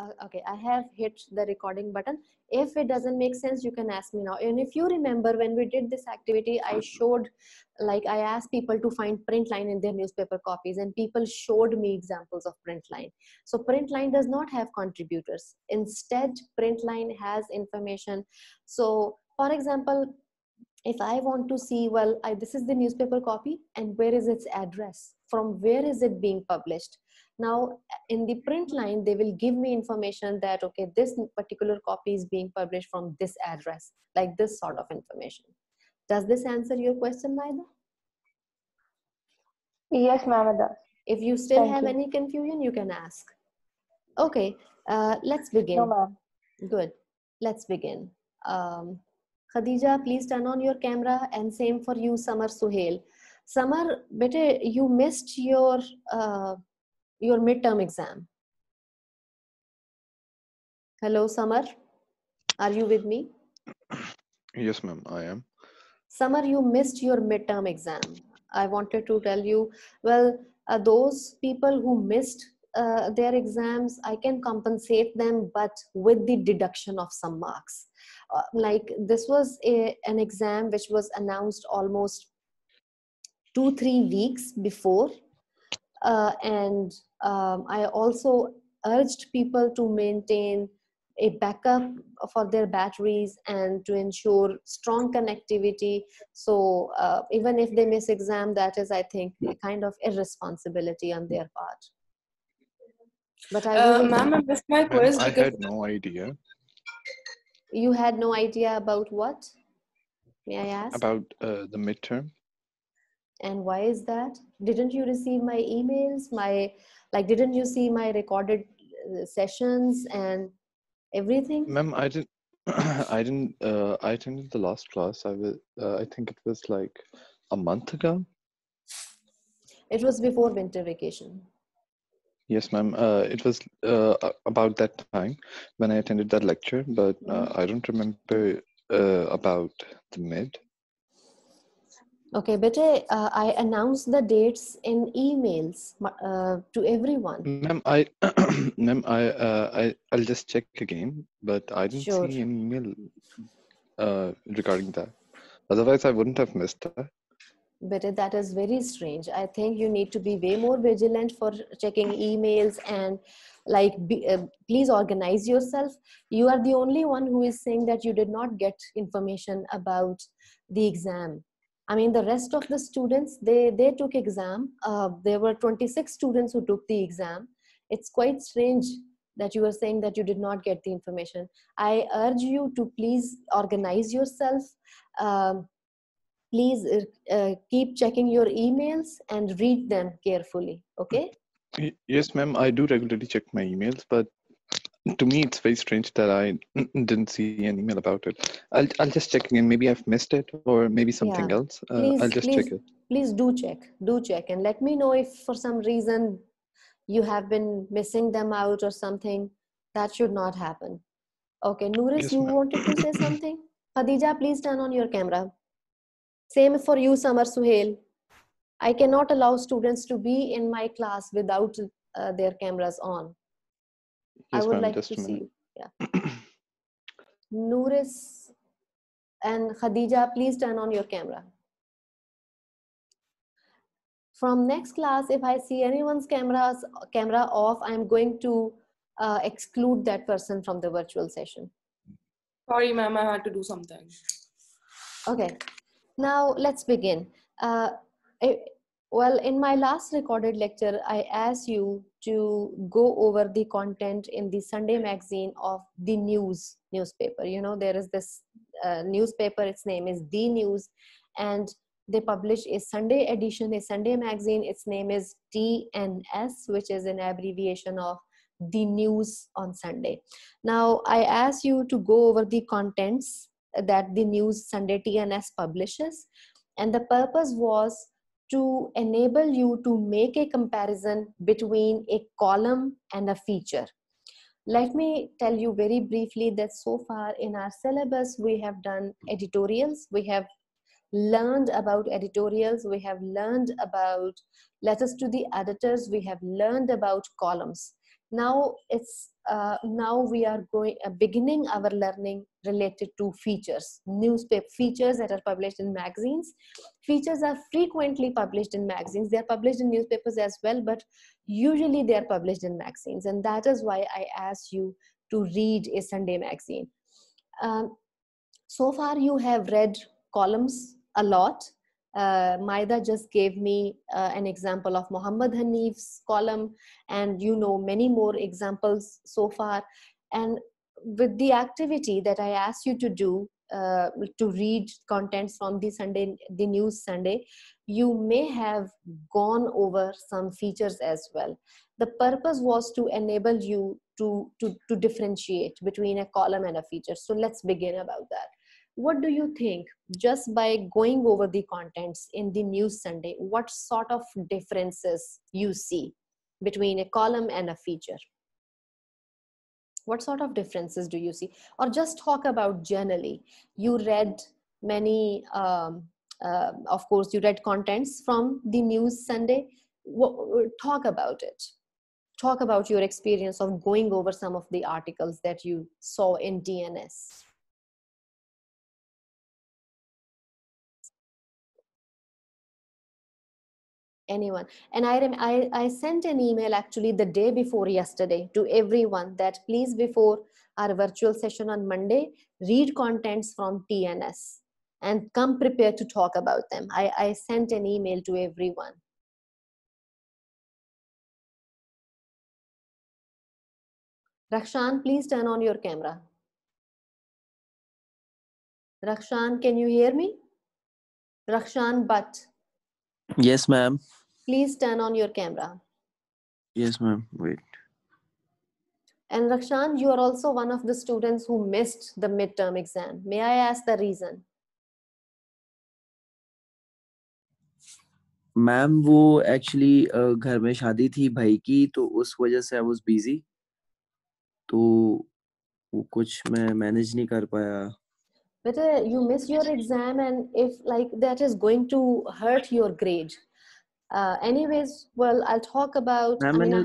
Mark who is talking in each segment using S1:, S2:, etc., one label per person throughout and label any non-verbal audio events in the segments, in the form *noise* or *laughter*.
S1: uh, okay i have hit the recording button if it doesn't make sense you can ask me now and if you remember when we did this activity i showed like i asked people to find print line in their newspaper copies and people showed me examples of print line so print line does not have contributors instead print line has information so for example if i want to see well I, this is the newspaper copy and where is its address from where is it being published now in the print line they will give me information that okay this particular copy is being published from this address like this sort of information does this answer your question Maida? yes Mamada. if you still Thank have you. any confusion you can ask okay uh, let's begin no, good let's begin um, Khadija, please turn on your camera and same for you, Samar Suhail. Samar, bete, you missed your uh, your midterm exam. Hello, Summer. Are you with me? Yes, ma'am, I am. Summer, you missed your midterm exam. I wanted to tell you, well, uh, those people who missed uh, their exams, I can compensate them, but with the deduction of some marks. Uh, like this was a, an exam which was announced almost two, three weeks before uh, and um, i also urged people to maintain a backup for their batteries and to ensure strong connectivity so uh, even if they miss exam that is i think a hmm. kind of irresponsibility on their part but i uh, ma'am i missed my quiz i had no idea you had no idea about what may i ask about uh, the midterm and why is that didn't you receive my emails my like didn't you see my recorded uh, sessions and everything ma'am i didn't *clears throat* i didn't uh, i attended the last class i was uh, i think it was like a month ago it was before winter vacation yes ma'am uh, it was uh, about that time when i attended that lecture but uh, mm-hmm. i don't remember uh, about the mid Okay, Bijay, uh, I announced the dates in emails uh, to everyone. Ma'am, I, *clears throat* ma'am, I, uh, I, I'll just check again, but I didn't sure. see any email uh, regarding that. Otherwise, I wouldn't have missed that. But that is very strange. I think you need to be way more vigilant for checking emails and like be, uh, please organize yourself you are the only one who is saying that you did not get information about the exam I mean, the rest of the students, they, they took exam. Uh, there were 26 students who took the exam. It's quite strange that you were saying that you did not get the information. I urge you to please organize yourself. Um, please uh, uh keep checking your emails and read them carefully, okay? Yes, ma'am. I do regularly check my emails, but to me it's very strange that i didn't see an email about it i'll, I'll just check again maybe i've missed it or maybe something yeah. else uh, please, i'll just please, check it please do check do check and let me know if for some reason you have been missing them out or something that should not happen okay Nuris, yes, you wanted to say something *coughs* khadija please turn on your camera same for you summer suhail i cannot allow students to be in my class without uh, their cameras on Yes, I would like to see. Yeah. *clears throat* Nouris and Khadija, please turn on your camera. From next class, if I see anyone's cameras, camera off, I'm going to uh, exclude that person from the virtual session. Sorry, ma'am, I had to do something. Okay. Now let's begin. Uh, well, in my last recorded lecture, I asked you to go over the content in the Sunday magazine of the news newspaper. You know, there is this uh, newspaper, its name is The News, and they publish a Sunday edition, a Sunday magazine. Its name is TNS, which is an abbreviation of the news on Sunday. Now, I asked you to go over the contents that the news Sunday TNS publishes, and the purpose was to enable you to make a comparison between a column and a feature. Let me tell you very briefly that so far in our syllabus, we have done editorials, we have learned about editorials, we have learned about letters to the editors, we have learned about columns now it's uh, now we are going uh, beginning our learning related to features newspaper features that are published in magazines features are frequently published in magazines they are published in newspapers as well but usually they are published in magazines and that is why i ask you to read a sunday magazine um, so far you have read columns a lot uh, Maida just gave me uh, an example of Muhammad Hanif's column, and you know many more examples so far. And with the activity that I asked you to do, uh, to read contents from the Sunday, the News Sunday, you may have gone over some features as well. The purpose was to enable you to, to, to differentiate between a column and a feature. So let's begin about that what do you think just by going over the contents in the news sunday what sort of differences you see between a column and a feature what sort of differences do you see or just talk about generally you read many um, uh, of course you read contents from the news sunday talk about it talk about your experience of going over some of the articles that you saw in dns anyone and I, I i sent an email actually the day before yesterday to everyone that please before our virtual session on monday read contents from tns and come prepared to talk about them i, I sent an email to everyone rakshan please turn on your camera rakshan can you hear me rakshan but Yes, ma'am. Please turn on your camera. Yes, ma'am. Wait. And Rakshan, you are also one of the students who missed the midterm exam. May I ask the reason? Ma'am वो actually घर में शादी थी भाई की तो उस वजह से आई वाज बिजी तो वो कुछ मैं मैनेज नहीं कर पाया whether uh, you miss your exam and if like that is going to hurt your grade uh, anyways well i'll talk about I mean,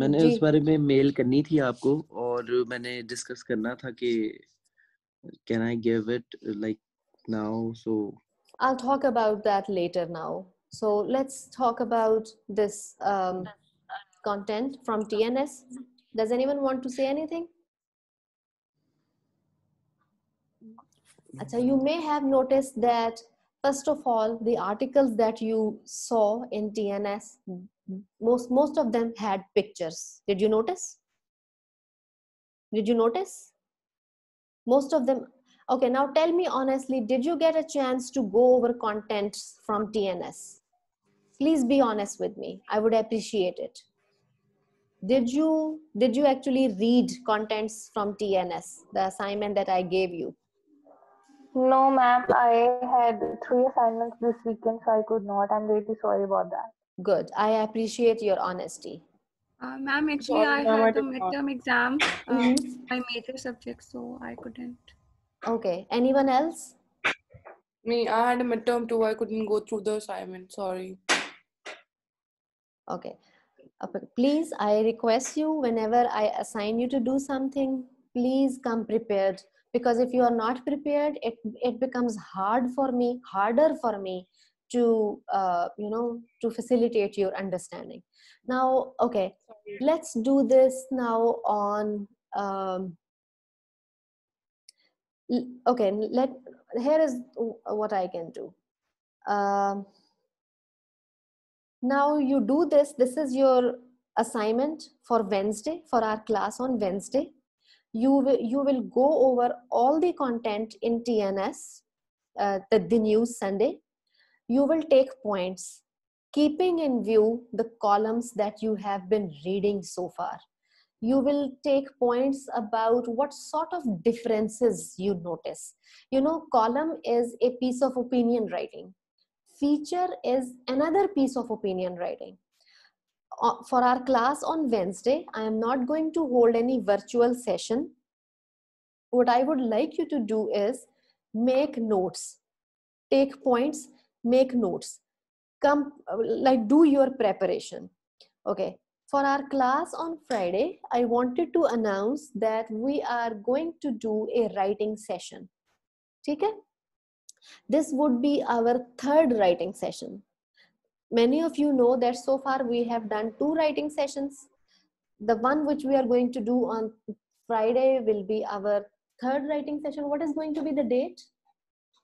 S1: मैंने जी. उस बारे में मेल करनी थी आपको और मैंने डिस्कस करना था कि can I give it like now so I'll talk about that later now. So let's talk about this um, content from TNS. Does anyone want to say anything? Achha, you may have noticed that first of all, the articles that you saw in TNS, most most of them had pictures. Did you notice? Did you notice? Most of them. Okay, now tell me honestly, did you get a chance to go over contents from TNS? Please be honest with me. I would appreciate it. Did you did you actually read contents from TNS, the assignment that I gave you? No, ma'am. I had three assignments this weekend, so I could not. I'm really sorry about that. Good. I appreciate your honesty. Uh, ma'am, actually, I had a midterm exam. Um, my major subject, so I couldn't. Okay. Anyone else? Me, I had a midterm too. I couldn't go through the assignment. Sorry. Okay. Uh, please, I request you whenever I assign you to do something, please come prepared because if you are not prepared it it becomes hard for me harder for me to uh, you know to facilitate your understanding now okay let's do this now on um, okay let here is what i can do um, now you do this this is your assignment for wednesday for our class on wednesday you will, you will go over all the content in TNS, uh, the, the news Sunday. You will take points, keeping in view the columns that you have been reading so far. You will take points about what sort of differences you notice. You know, column is a piece of opinion writing. Feature is another piece of opinion writing for our class on Wednesday, I am not going to hold any virtual session. What I would like you to do is make notes, take points, make notes, come like do your preparation. Okay, for our class on Friday, I wanted to announce that we are going to do a writing session. Okay? This would be our third writing session many of you know that so far we have done two writing sessions the one which we are going to do on friday will be our third writing session what is going to be the date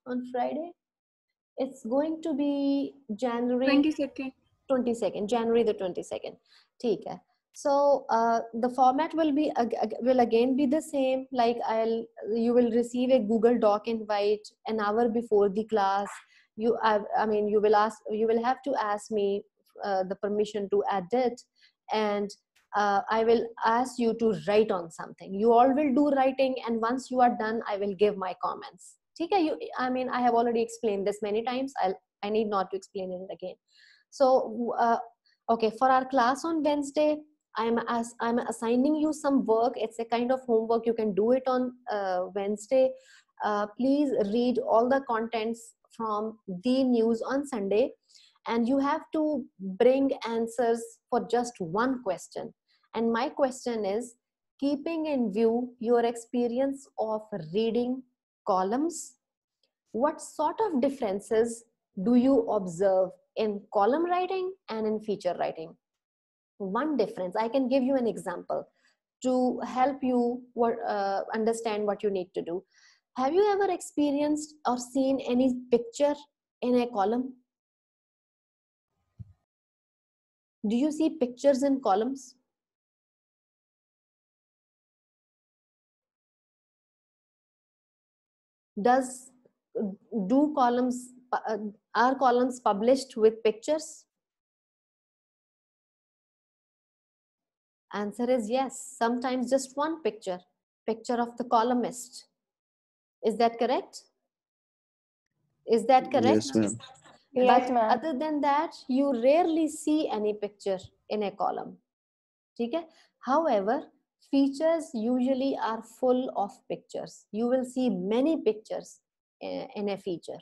S1: on friday it's going to be january 22nd 22nd january the 22nd ठीक है so uh, the format will be will again be the same like i'll you will receive a google doc invite an hour before the class you I, I mean you will ask you will have to ask me uh, the permission to edit and uh, I will ask you to write on something. You all will do writing, and once you are done, I will give my comments. Okay, you, I mean, I have already explained this many times. I'll, I need not to explain it again. So, uh, okay, for our class on Wednesday, I'm as I'm assigning you some work. It's a kind of homework. You can do it on uh, Wednesday. Uh, please read all the contents from the news on Sunday, and you have to bring answers for just one question. And my question is keeping in view your experience of reading columns, what sort of differences do you observe in column writing and in feature writing? One difference, I can give you an example to help you uh, understand what you need to do. Have you ever experienced or seen any picture in a column? Do you see pictures in columns? Does do columns uh, are columns published with pictures? Answer is yes. Sometimes just one picture, picture of the columnist is that correct? Is that correct? Yes, ma'am. Yes, ma'am. Other than that, you rarely see any picture in a column. Okay? However, features usually are full of pictures. You will see many pictures eh, in a feature.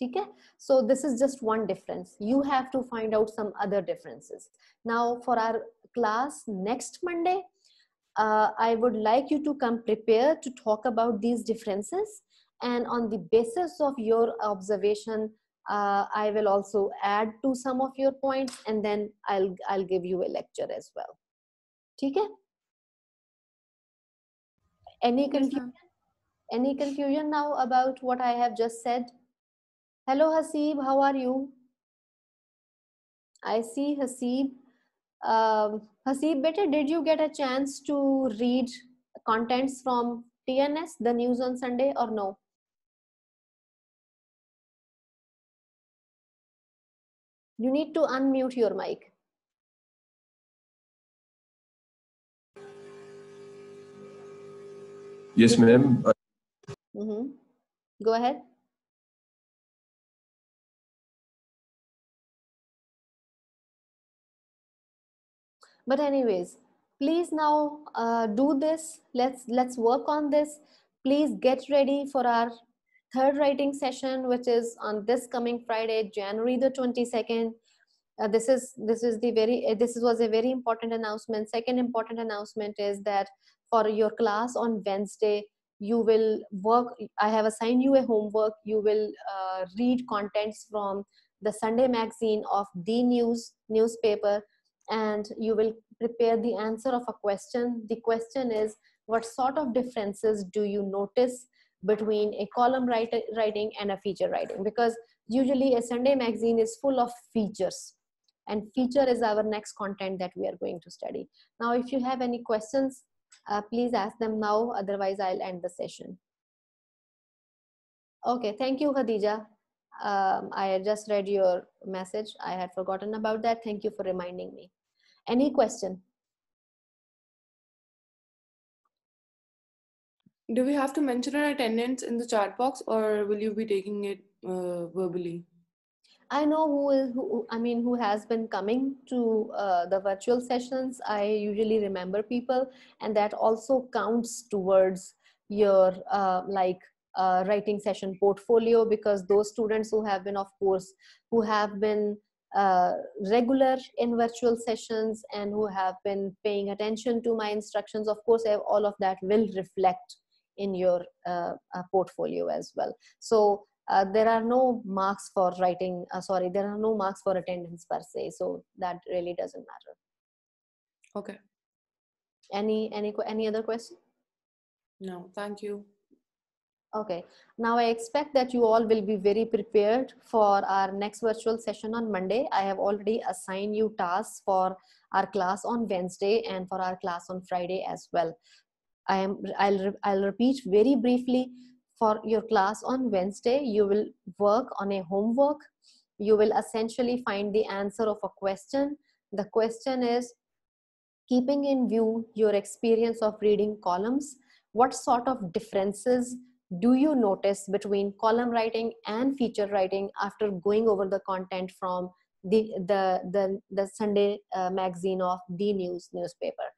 S1: Okay. So this is just one difference. You have to find out some other differences. Now for our class next Monday uh, I would like you to come prepared to talk about these differences. And on the basis of your observation, uh, I will also add to some of your points and then I'll, I'll give you a lecture as well. Okay? Any confusion? Any confusion now about what I have just said? Hello, Haseeb, how are you? I see Haseeb um, Haseeb, better did you get a chance to read contents from TNS, the news on Sunday, or no? You need to unmute your mic. Yes, ma'am. Mm -hmm. Go ahead. But anyways, please now uh, do this. Let's, let's work on this. Please get ready for our third writing session, which is on this coming Friday, January the 22nd. Uh, this is this is the very uh, this was a very important announcement second important announcement is that for your class on wednesday you will work i have assigned you a homework you will uh, read contents from the sunday magazine of the news newspaper and you will prepare the answer of a question. The question is what sort of differences do you notice between a column write writing and a feature writing? Because usually a Sunday magazine is full of features and feature is our next content that we are going to study. Now, if you have any questions, uh, please ask them now. Otherwise, I'll end the session. Okay, thank you, Khadija. Um, I just read your message. I had forgotten about that. Thank you for reminding me. Any question? Do we have to mention our attendance in the chat box or will you be taking it uh, verbally? I know who is who. I mean, who has been coming to uh, the virtual sessions. I usually remember people, and that also counts towards your uh, like uh, writing session portfolio because those students who have been, of course, who have been uh, regular in virtual sessions and who have been paying attention to my instructions of course all of that will reflect in your uh, uh, portfolio as well so uh, there are no marks for writing uh, sorry there are no marks for attendance per se so that really doesn't matter okay any any any other question no thank you Okay, now I expect that you all will be very prepared for our next virtual session on Monday. I have already assigned you tasks for our class on Wednesday and for our class on Friday as well. I am, I'll, I'll repeat very briefly for your class on Wednesday, you will work on a homework. You will essentially find the answer of a question. The question is, keeping in view your experience of reading columns, what sort of differences do you notice between column writing and feature writing after going over the content from the the the, the sunday uh, magazine of the news newspaper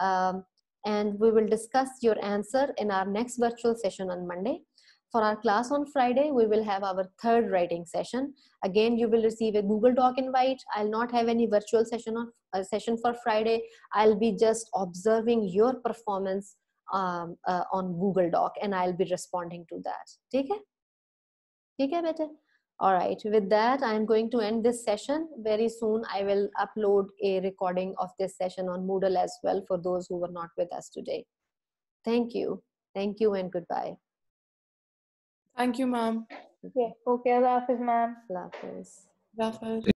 S1: um, and we will discuss your answer in our next virtual session on monday for our class on friday we will have our third writing session again you will receive a google doc invite i'll not have any virtual session on uh, session for friday i'll be just observing your performance um, uh, on Google Doc and I'll be responding to that. Take care. Take care, better. All right, with that, I'm going to end this session. Very soon, I will upload a recording of this session on Moodle as well for those who were not with us today. Thank you. Thank you and goodbye. Thank you, ma'am. Okay, okay, Hafiz, ma'am. Hafiz. Hafiz.